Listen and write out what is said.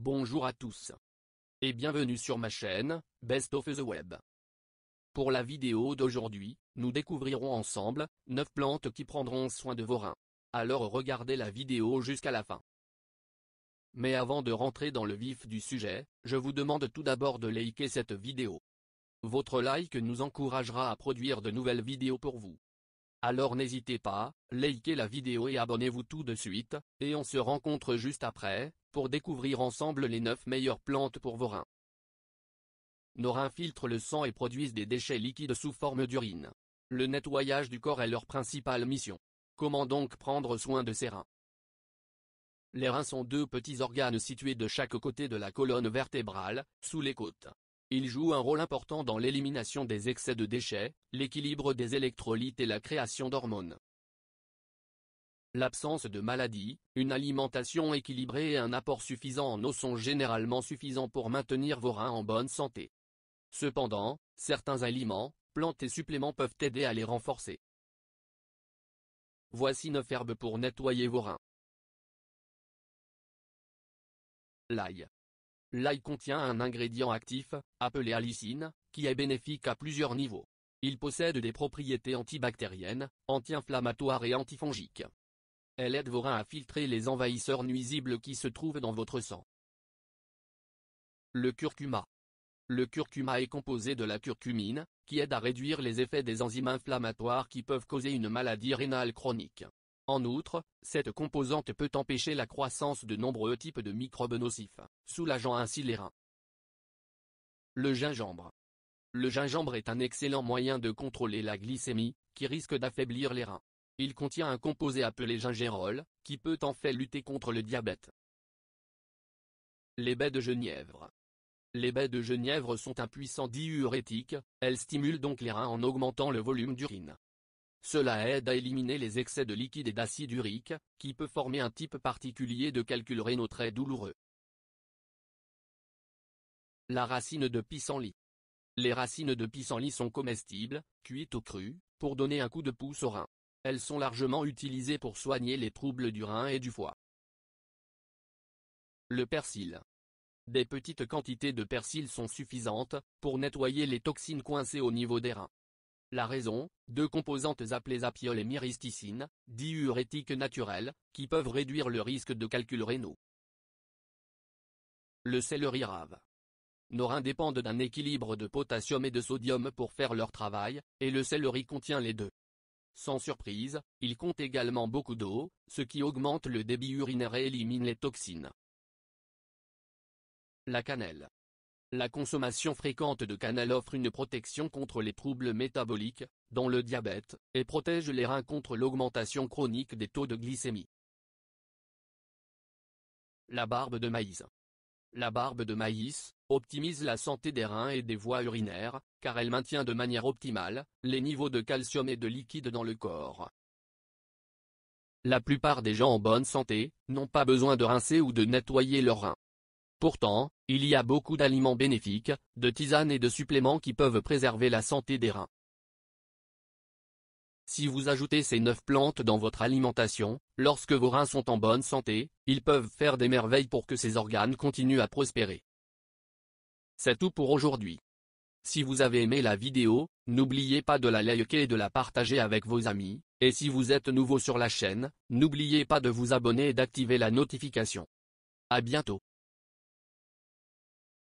Bonjour à tous. Et bienvenue sur ma chaîne, Best of the Web. Pour la vidéo d'aujourd'hui, nous découvrirons ensemble, 9 plantes qui prendront soin de vos reins. Alors regardez la vidéo jusqu'à la fin. Mais avant de rentrer dans le vif du sujet, je vous demande tout d'abord de liker cette vidéo. Votre like nous encouragera à produire de nouvelles vidéos pour vous. Alors n'hésitez pas, likez la vidéo et abonnez-vous tout de suite, et on se rencontre juste après, pour découvrir ensemble les 9 meilleures plantes pour vos reins. Nos reins filtrent le sang et produisent des déchets liquides sous forme d'urine. Le nettoyage du corps est leur principale mission. Comment donc prendre soin de ces reins Les reins sont deux petits organes situés de chaque côté de la colonne vertébrale, sous les côtes. Il joue un rôle important dans l'élimination des excès de déchets, l'équilibre des électrolytes et la création d'hormones. L'absence de maladies, une alimentation équilibrée et un apport suffisant en eau sont généralement suffisants pour maintenir vos reins en bonne santé. Cependant, certains aliments, plantes et suppléments peuvent aider à les renforcer. Voici 9 herbes pour nettoyer vos reins. L'ail. L'ail contient un ingrédient actif, appelé allicine, qui est bénéfique à plusieurs niveaux. Il possède des propriétés antibactériennes, anti-inflammatoires et antifongiques. Elle aide vos reins à filtrer les envahisseurs nuisibles qui se trouvent dans votre sang. Le curcuma. Le curcuma est composé de la curcumine, qui aide à réduire les effets des enzymes inflammatoires qui peuvent causer une maladie rénale chronique. En outre, cette composante peut empêcher la croissance de nombreux types de microbes nocifs, soulageant ainsi les reins. Le gingembre. Le gingembre est un excellent moyen de contrôler la glycémie, qui risque d'affaiblir les reins. Il contient un composé appelé gingérol, qui peut en fait lutter contre le diabète. Les baies de genièvre. Les baies de genièvre sont un puissant diurétique, elles stimulent donc les reins en augmentant le volume d'urine. Cela aide à éliminer les excès de liquide et d'acide urique, qui peut former un type particulier de calcul rénaux très douloureux. La racine de pissenlit. Les racines de pissenlit sont comestibles, cuites ou crues, pour donner un coup de pouce au rein. Elles sont largement utilisées pour soigner les troubles du rein et du foie. Le persil. Des petites quantités de persil sont suffisantes, pour nettoyer les toxines coincées au niveau des reins. La raison, deux composantes appelées apiole et myristicine, diurétiques naturelles, qui peuvent réduire le risque de calculs rénaux. Le céleri rave. Nos reins dépendent d'un équilibre de potassium et de sodium pour faire leur travail, et le céleri contient les deux. Sans surprise, il compte également beaucoup d'eau, ce qui augmente le débit urinaire et élimine les toxines. La cannelle. La consommation fréquente de cannelle offre une protection contre les troubles métaboliques, dont le diabète, et protège les reins contre l'augmentation chronique des taux de glycémie. La barbe de maïs. La barbe de maïs, optimise la santé des reins et des voies urinaires, car elle maintient de manière optimale, les niveaux de calcium et de liquide dans le corps. La plupart des gens en bonne santé, n'ont pas besoin de rincer ou de nettoyer leurs reins. Pourtant, il y a beaucoup d'aliments bénéfiques, de tisanes et de suppléments qui peuvent préserver la santé des reins. Si vous ajoutez ces 9 plantes dans votre alimentation, lorsque vos reins sont en bonne santé, ils peuvent faire des merveilles pour que ces organes continuent à prospérer. C'est tout pour aujourd'hui. Si vous avez aimé la vidéo, n'oubliez pas de la liker et de la partager avec vos amis, et si vous êtes nouveau sur la chaîne, n'oubliez pas de vous abonner et d'activer la notification. À bientôt.